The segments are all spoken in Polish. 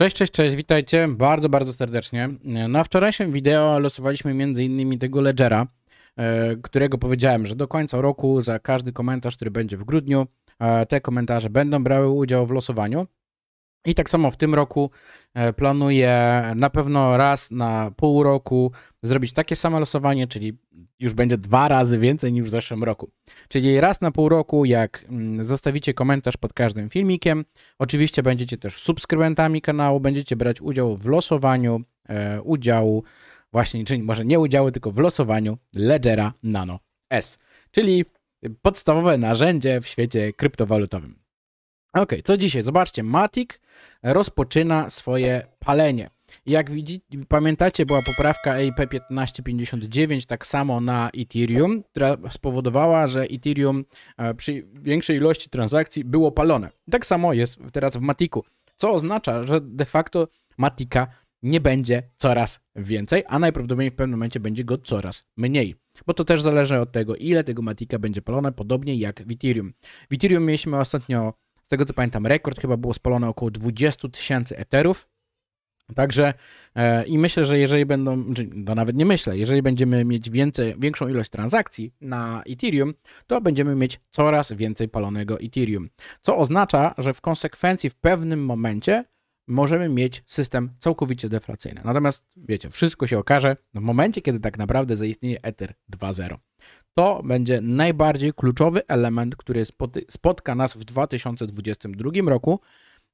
Cześć, cześć, cześć, witajcie bardzo, bardzo serdecznie. Na wczorajszym wideo losowaliśmy m.in. tego Ledgera, e, którego powiedziałem, że do końca roku za każdy komentarz, który będzie w grudniu, e, te komentarze będą brały udział w losowaniu. I tak samo w tym roku e, planuję na pewno raz na pół roku zrobić takie samo losowanie, czyli już będzie dwa razy więcej niż w zeszłym roku. Czyli raz na pół roku, jak mm, zostawicie komentarz pod każdym filmikiem, oczywiście będziecie też subskrybentami kanału, będziecie brać udział w losowaniu, e, udziału, właśnie, czyli może nie udziału, tylko w losowaniu Ledgera Nano S, czyli podstawowe narzędzie w świecie kryptowalutowym. Ok, co dzisiaj? Zobaczcie, Matic rozpoczyna swoje palenie. Jak widzicie, pamiętacie, była poprawka EIP 1559, tak samo na Ethereum, która spowodowała, że Ethereum e, przy większej ilości transakcji było palone. Tak samo jest teraz w Matiku, co oznacza, że de facto Matika nie będzie coraz więcej, a najprawdopodobniej w pewnym momencie będzie go coraz mniej. Bo to też zależy od tego, ile tego Matika będzie palone, podobnie jak w Ethereum. W Ethereum mieliśmy ostatnio, z tego co pamiętam, rekord chyba było spalone około 20 tysięcy eterów, Także e, i myślę, że jeżeli będą, no nawet nie myślę, jeżeli będziemy mieć więcej, większą ilość transakcji na Ethereum, to będziemy mieć coraz więcej palonego Ethereum. Co oznacza, że w konsekwencji w pewnym momencie możemy mieć system całkowicie deflacyjny. Natomiast wiecie, wszystko się okaże w momencie, kiedy tak naprawdę zaistnieje Ether 2.0. To będzie najbardziej kluczowy element, który spotka nas w 2022 roku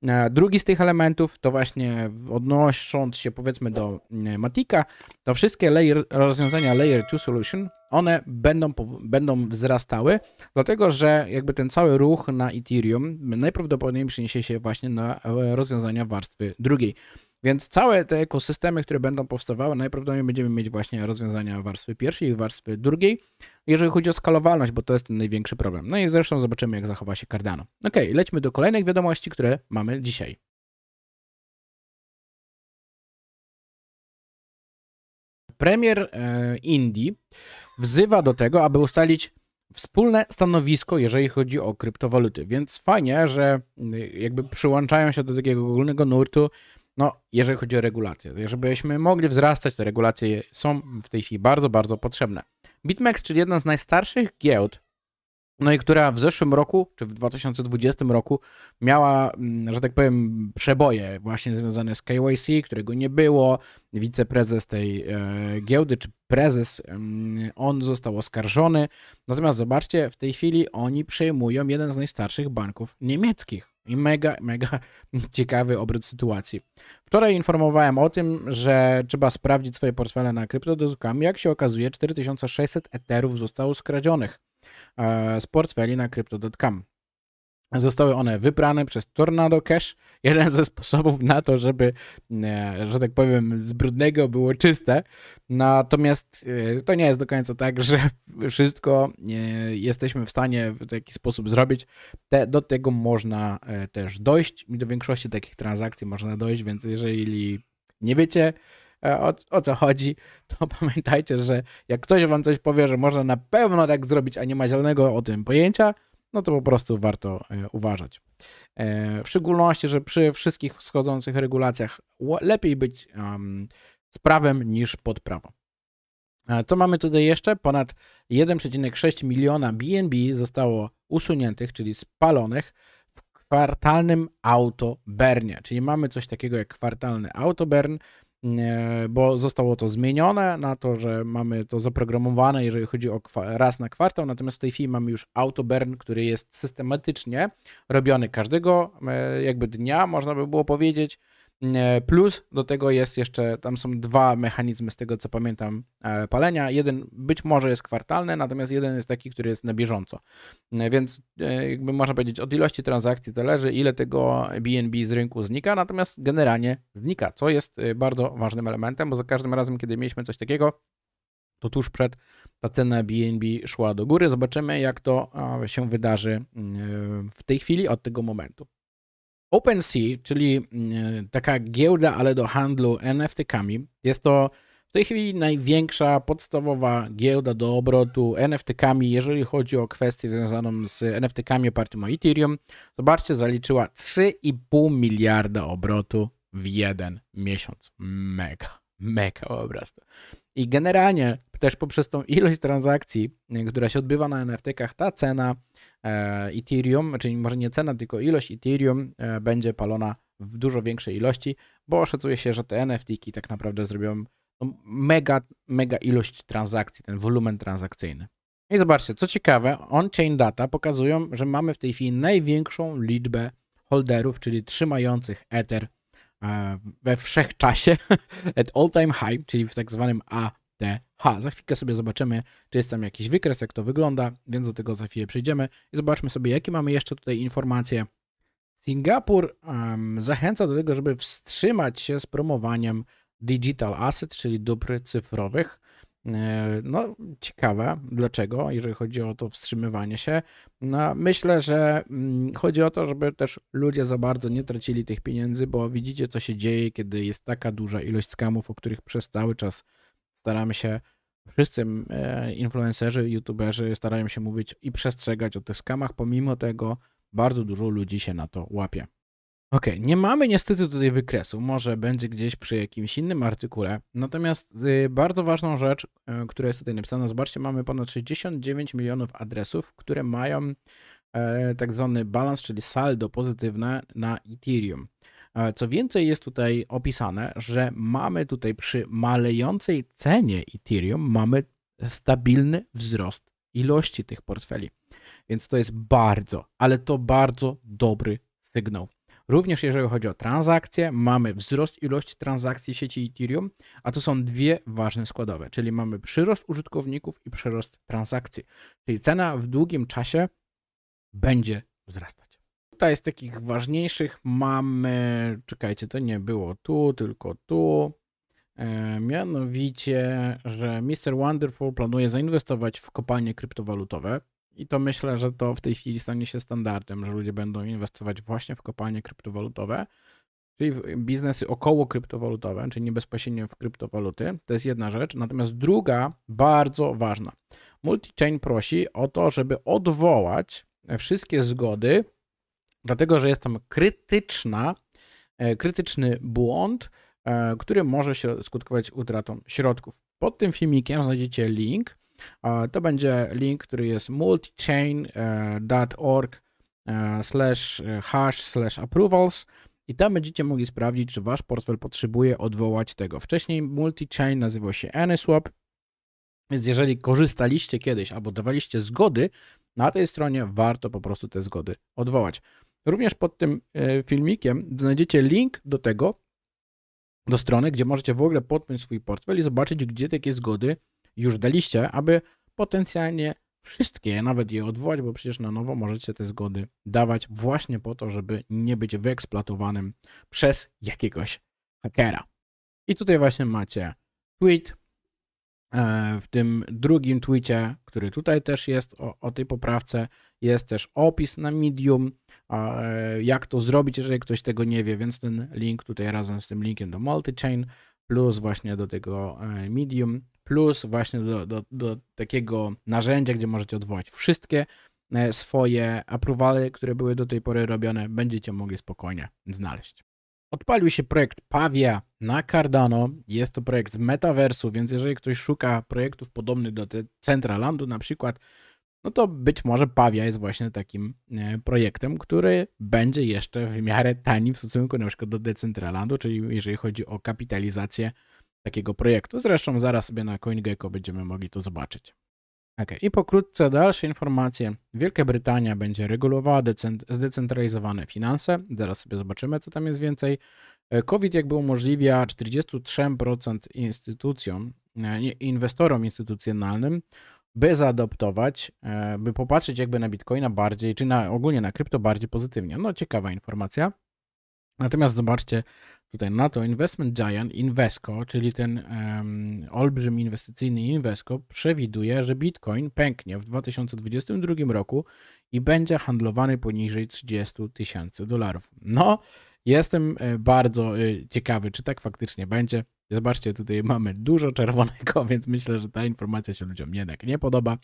E, drugi z tych elementów to właśnie odnosząc się powiedzmy do e, Matika, to wszystkie layer, rozwiązania Layer 2 Solution, one będą, będą wzrastały, dlatego że jakby ten cały ruch na Ethereum najprawdopodobniej przyniesie się właśnie na e, rozwiązania warstwy drugiej. Więc całe te ekosystemy, które będą powstawały, najprawdopodobniej będziemy mieć właśnie rozwiązania warstwy pierwszej i warstwy drugiej jeżeli chodzi o skalowalność, bo to jest ten największy problem. No i zresztą zobaczymy, jak zachowa się Cardano. Ok, lećmy do kolejnych wiadomości, które mamy dzisiaj. Premier e, Indii wzywa do tego, aby ustalić wspólne stanowisko, jeżeli chodzi o kryptowaluty. Więc fajnie, że jakby przyłączają się do takiego ogólnego nurtu, no, jeżeli chodzi o regulacje. Żebyśmy mogli wzrastać, te regulacje są w tej chwili bardzo, bardzo potrzebne. BitMEX, czyli jedna z najstarszych giełd, no i która w zeszłym roku, czy w 2020 roku miała, mm, że tak powiem, przeboje właśnie związane z KYC, którego nie było. Wiceprezes tej e, giełdy, czy prezes, mm, on został oskarżony. Natomiast zobaczcie, w tej chwili oni przejmują jeden z najstarszych banków niemieckich. I mega, mega ciekawy obrót sytuacji. Wczoraj informowałem o tym, że trzeba sprawdzić swoje portfele na Crypto.com, Jak się okazuje, 4600 eterów zostało skradzionych e, z portfeli na Crypto.com. Zostały one wybrane przez Tornado Cash. Jeden ze sposobów na to, żeby, e, że tak powiem, z brudnego było czyste. Natomiast e, to nie jest do końca tak, że wszystko e, jesteśmy w stanie w taki sposób zrobić. Te, do tego można też dojść i do większości takich transakcji można dojść, więc jeżeli nie wiecie, o, o, co chodzi, to pamiętajcie, że jak ktoś wam coś powie, że można na pewno tak zrobić, a nie ma zielonego o tym pojęcia, no to po prostu warto e, uważać. E, w szczególności, że przy wszystkich wschodzących regulacjach lepiej być z prawem niż pod prawo. E, co mamy tutaj jeszcze? Ponad 1,6 miliona BNB zostało usuniętych, czyli spalonych w kwartalnym autobernie. Czyli mamy coś takiego jak kwartalny autobern, E, bo zostało to zmienione na to, że mamy to zaprogramowane, jeżeli chodzi o raz na kwartał, natomiast w tej chwili mamy już autoburn, który jest systematycznie robiony każdego e, jakby dnia, można by było powiedzieć, E, plus do tego jest jeszcze, tam są dwa mechanizmy, z tego co pamiętam, e, palenia. Jeden być może jest kwartalny, natomiast jeden jest taki, który jest na bieżąco. E, więc jakby można powiedzieć, od ilości transakcji zależy, ile tego BNB z rynku znika, natomiast generalnie znika, co jest bardzo ważnym elementem, bo za każdym razem, kiedy mieliśmy coś takiego, to tuż przed ta cena BNB szła do góry. Zobaczymy, jak to się wydarzy mm, w tej chwili od tego momentu. OpenSea, czyli e, taka giełda, ale do handlu NFT-kami, jest to w tej chwili największa podstawowa giełda do obrotu NFT-kami, jeżeli chodzi o kwestię związaną z NFT-kami opartymi o Ethereum. Zobaczcie, zaliczyła 3,5 miliarda obrotu w jeden miesiąc. Mega, mega obraz. I generalnie też poprzez tą ilość transakcji, y, która się odbywa na NFT-kach, ta cena e, Ethereum, czyli znaczy może nie cena, tylko ilość Ethereum e, będzie palona w dużo większej ilości, bo szacuje się, że te NFT-ki tak naprawdę zrobią no, mega, mega ilość transakcji, ten wolumen transakcyjny. I zobaczcie, co ciekawe, on-chain data pokazują, że mamy w tej chwili największą liczbę holderów, czyli trzymających Ether e, we wszechczasie, at all time high, czyli w tak zwanym A Ha, Za chwilkę sobie zobaczymy, czy jest tam jakiś wykres, jak to wygląda, więc do tego za chwilę przejdziemy i zobaczmy sobie, jakie mamy jeszcze tutaj informacje. Singapur um, zachęca do tego, żeby wstrzymać się z promowaniem digital asset, czyli dóbr cyfrowych. E, no, ciekawe, dlaczego, jeżeli chodzi o to wstrzymywanie się. No, myślę, że mm, chodzi o to, żeby też ludzie za bardzo nie tracili tych pieniędzy, bo widzicie, co się dzieje, kiedy jest taka duża ilość skamów, o których przez cały czas staramy się, wszyscy e, influencerzy, youtuberzy starają się mówić i przestrzegać o tych skamach, pomimo tego bardzo dużo ludzi się na to łapie. Ok, nie mamy niestety tutaj wykresu, może będzie gdzieś przy jakimś innym artykule. Natomiast y, bardzo ważną rzecz, e, która jest tutaj napisana, zobaczcie, mamy ponad 69 milionów adresów, które mają e, tak zwany balans, czyli saldo pozytywne na Ethereum. E, co więcej, jest tutaj opisane, że mamy tutaj przy malejącej cenie Ethereum mamy stabilny wzrost ilości tych portfeli. Więc to jest bardzo, ale to bardzo dobry sygnał. Również jeżeli chodzi o transakcje, mamy wzrost ilości transakcji sieci Ethereum, a to są dwie ważne składowe, czyli mamy przyrost użytkowników i przyrost transakcji. Czyli cena w długim czasie będzie wzrastać. Tutaj z takich ważniejszych mamy, czekajcie, to nie było tu, tylko tu. E, mianowicie, że Mr. Wonderful planuje zainwestować w kopalnie kryptowalutowe. I to myślę, że to w tej chwili stanie się standardem, że ludzie będą inwestować właśnie w kopalnie kryptowalutowe, czyli w biznesy około kryptowalutowe, czyli nie bezpośrednio w kryptowaluty. To jest jedna rzecz. Natomiast druga, bardzo ważna. Multichain prosi o to, żeby odwołać wszystkie zgody dlatego że jest tam krytyczna, e, krytyczny błąd, e, który może się skutkować utratą środków. Pod tym filmikiem znajdziecie link. E, to będzie link, który jest multichain.org slash hash slash approvals i tam będziecie mogli sprawdzić, czy wasz portfel potrzebuje odwołać tego. Wcześniej multichain nazywał się AnySwap, więc jeżeli korzystaliście kiedyś albo dawaliście zgody, na tej stronie warto po prostu te zgody odwołać. Również pod tym e, filmikiem znajdziecie link do tego, do strony, gdzie możecie w ogóle podpiąć swój portfel i zobaczyć, gdzie takie zgody już daliście, aby potencjalnie wszystkie, nawet je odwołać, bo przecież na nowo możecie te zgody dawać właśnie po to, żeby nie być wyeksploatowanym przez jakiegoś hakera. I tutaj właśnie macie tweet, E, w tym drugim tweetie, który tutaj też jest o, o tej poprawce, jest też opis na Medium, e, jak to zrobić, jeżeli ktoś tego nie wie, więc ten link tutaj razem z tym linkiem do Multichain, plus właśnie do tego e, Medium, plus właśnie do, do, do takiego narzędzia, gdzie możecie odwołać wszystkie swoje aprowale, które były do tej pory robione, będziecie mogli spokojnie znaleźć. Odpalił się projekt Pavia na Cardano. Jest to projekt z metaversu, więc jeżeli ktoś szuka projektów podobnych do Centralandu na przykład, no to być może Pavia jest właśnie takim e, projektem, który będzie jeszcze w miarę tani w stosunku na przykład do Decentralandu, czyli jeżeli chodzi o kapitalizację takiego projektu. Zresztą zaraz sobie na CoinGecko będziemy mogli to zobaczyć. Okay. I pokrótce dalsze informacje. Wielka Brytania będzie regulowała zdecentralizowane finanse. Zaraz sobie zobaczymy, co tam jest więcej. E, COVID jakby umożliwia 43% instytucjom, e, inwestorom instytucjonalnym, by zaadoptować, e, by popatrzeć jakby na Bitcoina bardziej, czy na ogólnie na krypto bardziej pozytywnie. No ciekawa informacja. Natomiast zobaczcie, tutaj na to Investment Giant Invesco, czyli ten um, olbrzym inwestycyjny Invesco, przewiduje, że Bitcoin pęknie w 2022 roku i będzie handlowany poniżej 30 tysięcy dolarów. No, Jestem e, bardzo e, ciekawy, czy tak faktycznie będzie. Zobaczcie, tutaj mamy dużo czerwonego, więc myślę, że ta informacja się ludziom jednak nie podoba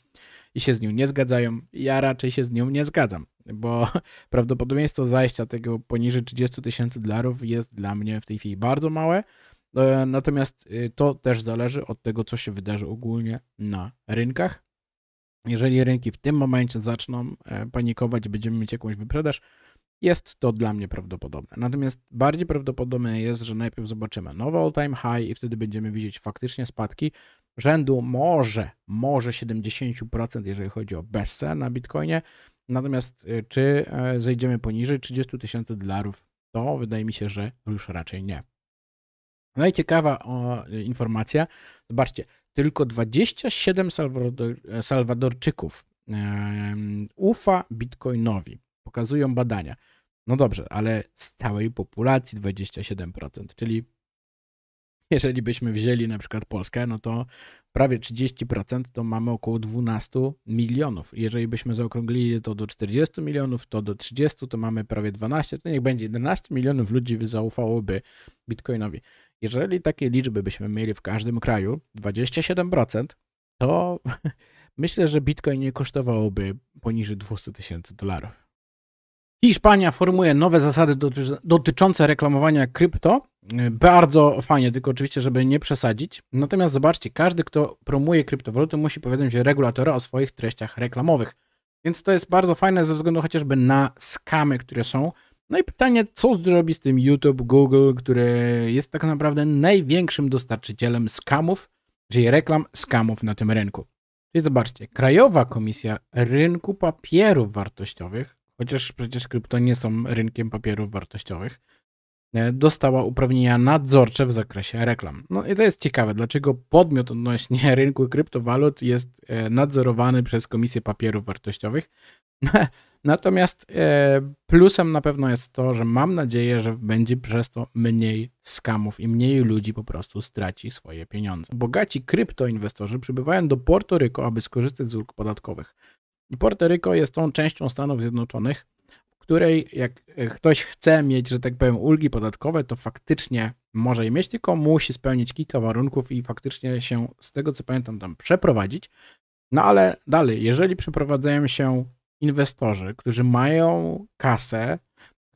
i się z nią nie zgadzają. Ja raczej się z nią nie zgadzam, bo prawdopodobieństwo zajścia tego poniżej 30 tysięcy dolarów jest dla mnie w tej chwili bardzo małe. E, natomiast to też zależy od tego, co się wydarzy ogólnie na rynkach. Jeżeli rynki w tym momencie zaczną panikować, będziemy mieć jakąś wyprzedaż, jest to dla mnie prawdopodobne. Natomiast bardziej prawdopodobne jest, że najpierw zobaczymy nowe all-time high i wtedy będziemy widzieć faktycznie spadki rzędu może, może 70%, jeżeli chodzi o BSC na Bitcoinie. Natomiast y, czy e, zejdziemy poniżej 30 tysięcy dolarów, to wydaje mi się, że już raczej nie. Najciekawa informacja, zobaczcie, tylko 27 Salwadorczyków ufa Bitcoinowi pokazują badania. No dobrze, ale z całej populacji 27%, czyli jeżeli byśmy wzięli na przykład Polskę, no to prawie 30% to mamy około 12 milionów. Jeżeli byśmy zaokrąglili to do 40 milionów, to do 30 to mamy prawie 12, to niech będzie 11 milionów ludzi zaufałoby Bitcoinowi. Jeżeli takie liczby byśmy mieli w każdym kraju, 27%, to myślę, że Bitcoin nie kosztowałoby poniżej 200 tysięcy dolarów. Hiszpania formuje nowe zasady dotyczące reklamowania krypto. E, bardzo fajnie, tylko oczywiście, żeby nie przesadzić. Natomiast zobaczcie, każdy, kto promuje kryptowaluty, musi powiedzieć regulatora o swoich treściach reklamowych. Więc to jest bardzo fajne ze względu chociażby na skamy, które są. No i pytanie, co zrobi z tym YouTube, Google, który jest tak naprawdę największym dostarczycielem skamów, czyli reklam skamów na tym rynku. Czyli zobaczcie, Krajowa Komisja Rynku Papierów Wartościowych chociaż przecież krypto nie są rynkiem papierów wartościowych, e, dostała uprawnienia nadzorcze w zakresie reklam. No i to jest ciekawe, dlaczego podmiot odnośnie rynku kryptowalut jest e, nadzorowany przez Komisję Papierów Wartościowych. Natomiast e, plusem na pewno jest to, że mam nadzieję, że będzie przez to mniej skamów i mniej ludzi po prostu straci swoje pieniądze. Bogaci kryptoinwestorzy przybywają do Porto Rico, aby skorzystać z ulg podatkowych. I Puerto jest tą częścią Stanów Zjednoczonych, w której jak e, ktoś chce mieć, że tak powiem, ulgi podatkowe, to faktycznie może je mieć, tylko musi spełnić kilka warunków i faktycznie się z tego co pamiętam tam przeprowadzić. No ale dalej, jeżeli przeprowadzają się inwestorzy, którzy mają kasę,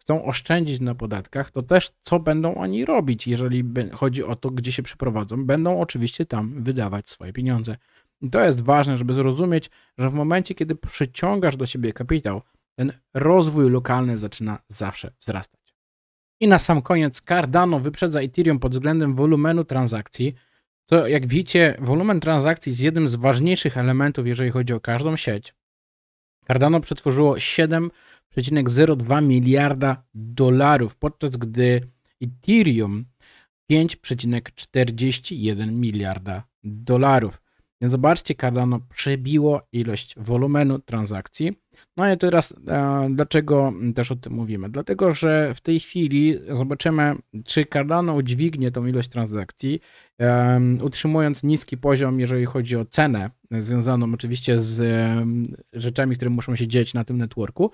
chcą oszczędzić na podatkach, to też co będą oni robić, jeżeli chodzi o to, gdzie się przeprowadzą? Będą oczywiście tam wydawać swoje pieniądze. I to jest ważne, żeby zrozumieć, że w momencie, kiedy przyciągasz do siebie kapitał, ten rozwój lokalny zaczyna zawsze wzrastać. I na sam koniec Cardano wyprzedza Ethereum pod względem wolumenu transakcji. To jak widzicie, wolumen transakcji jest jednym z ważniejszych elementów, jeżeli chodzi o każdą sieć. Cardano przetworzyło 7,02 miliarda dolarów, podczas gdy Ethereum 5,41 miliarda dolarów. Więc zobaczcie, Cardano przebiło ilość wolumenu transakcji. No i teraz e, dlaczego też o tym mówimy? Dlatego, że w tej chwili zobaczymy, czy Cardano udźwignie tą ilość transakcji, utrzymując niski poziom, jeżeli chodzi o cenę, związaną oczywiście z rzeczami, które muszą się dziać na tym networku.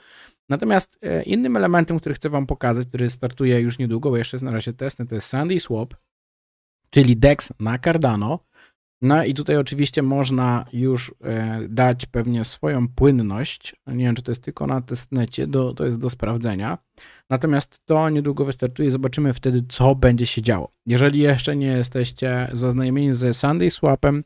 Natomiast e, innym elementem, który chcę Wam pokazać, który startuje już niedługo, bo jeszcze jest na razie testny, to jest Sandy Swap, czyli DEX na Cardano. No i tutaj oczywiście można już e, dać pewnie swoją płynność. Nie wiem, czy to jest tylko na testnecie, do, to jest do sprawdzenia. Natomiast to niedługo wystartuje, zobaczymy wtedy, co będzie się działo. Jeżeli jeszcze nie jesteście zaznajomieni ze Sunday Swapem,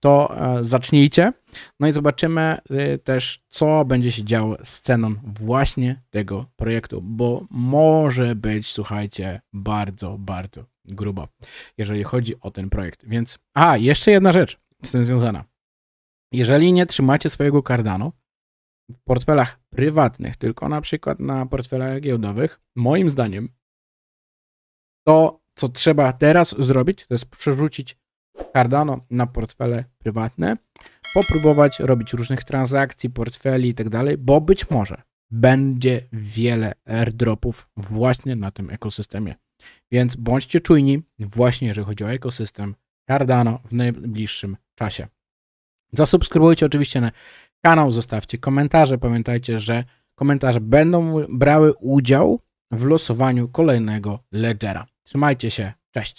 to e, zacznijcie no i zobaczymy y, też, co będzie się działo z ceną właśnie tego projektu, bo może być, słuchajcie, bardzo, bardzo grubo, jeżeli chodzi o ten projekt. Więc, a, jeszcze jedna rzecz z tym związana. Jeżeli nie trzymacie swojego Cardano w portfelach prywatnych, tylko na przykład na portfelach giełdowych, moim zdaniem, to co trzeba teraz zrobić, to jest przerzucić Cardano na portfele prywatne popróbować robić różnych transakcji, portfeli i tak dalej, bo być może będzie wiele airdropów właśnie na tym ekosystemie. Więc bądźcie czujni właśnie jeżeli chodzi o ekosystem Cardano w najbliższym czasie. Zasubskrybujcie oczywiście na kanał, zostawcie komentarze. Pamiętajcie, że komentarze będą brały udział w losowaniu kolejnego ledgera. Trzymajcie się, cześć.